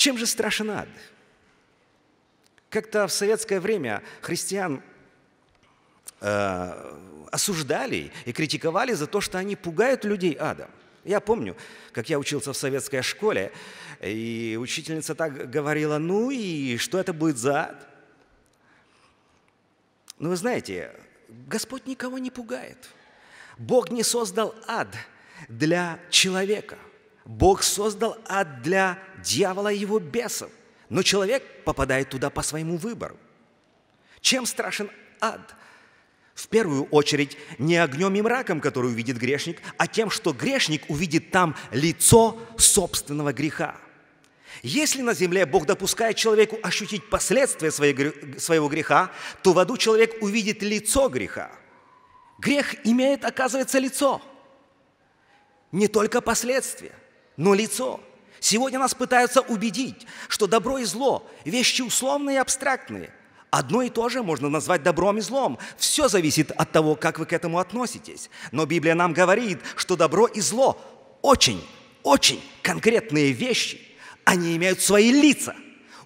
Чем же страшен ад? Как-то в советское время христиан э, осуждали и критиковали за то, что они пугают людей адом. Я помню, как я учился в советской школе, и учительница так говорила, ну и что это будет за ад? Ну вы знаете, Господь никого не пугает. Бог не создал ад для человека – Бог создал ад для дьявола и его бесов, но человек попадает туда по своему выбору. Чем страшен ад? В первую очередь не огнем и мраком, который увидит грешник, а тем, что грешник увидит там лицо собственного греха. Если на земле Бог допускает человеку ощутить последствия своего греха, то в аду человек увидит лицо греха. Грех имеет, оказывается, лицо, не только последствия – но лицо. Сегодня нас пытаются убедить, что добро и зло – вещи условные и абстрактные. Одно и то же можно назвать добром и злом. Все зависит от того, как вы к этому относитесь. Но Библия нам говорит, что добро и зло – очень, очень конкретные вещи. Они имеют свои лица.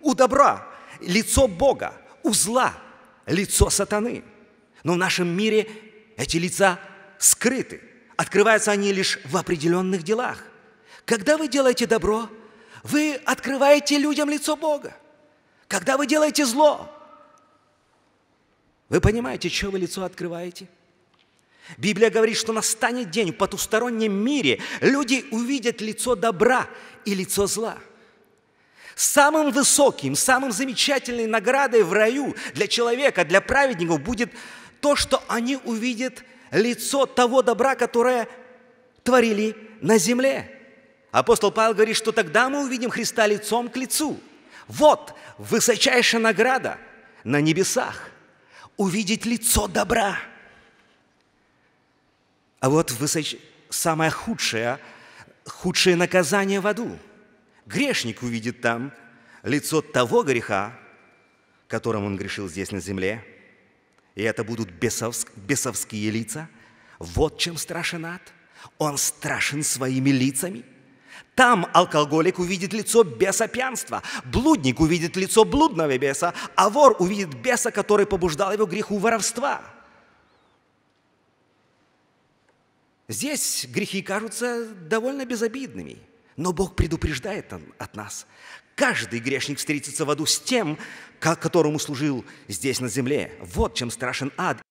У добра – лицо Бога, у зла – лицо сатаны. Но в нашем мире эти лица скрыты. Открываются они лишь в определенных делах. Когда вы делаете добро, вы открываете людям лицо Бога. Когда вы делаете зло, вы понимаете, что вы лицо открываете? Библия говорит, что настанет день в потустороннем мире, люди увидят лицо добра и лицо зла. Самым высоким, самым замечательной наградой в раю для человека, для праведников будет то, что они увидят лицо того добра, которое творили на земле. Апостол Павел говорит, что тогда мы увидим Христа лицом к лицу. Вот высочайшая награда на небесах. Увидеть лицо добра. А вот высоч... самое худшее, худшее наказание в аду. Грешник увидит там лицо того греха, которым он грешил здесь на земле. И это будут бесовск... бесовские лица. Вот чем страшен ад. Он страшен своими лицами – там алкоголик увидит лицо беса пьянства, блудник увидит лицо блудного беса, а вор увидит беса, который побуждал его греху воровства. Здесь грехи кажутся довольно безобидными, но Бог предупреждает от нас. Каждый грешник встретится в аду с тем, которому служил здесь на земле. Вот чем страшен ад.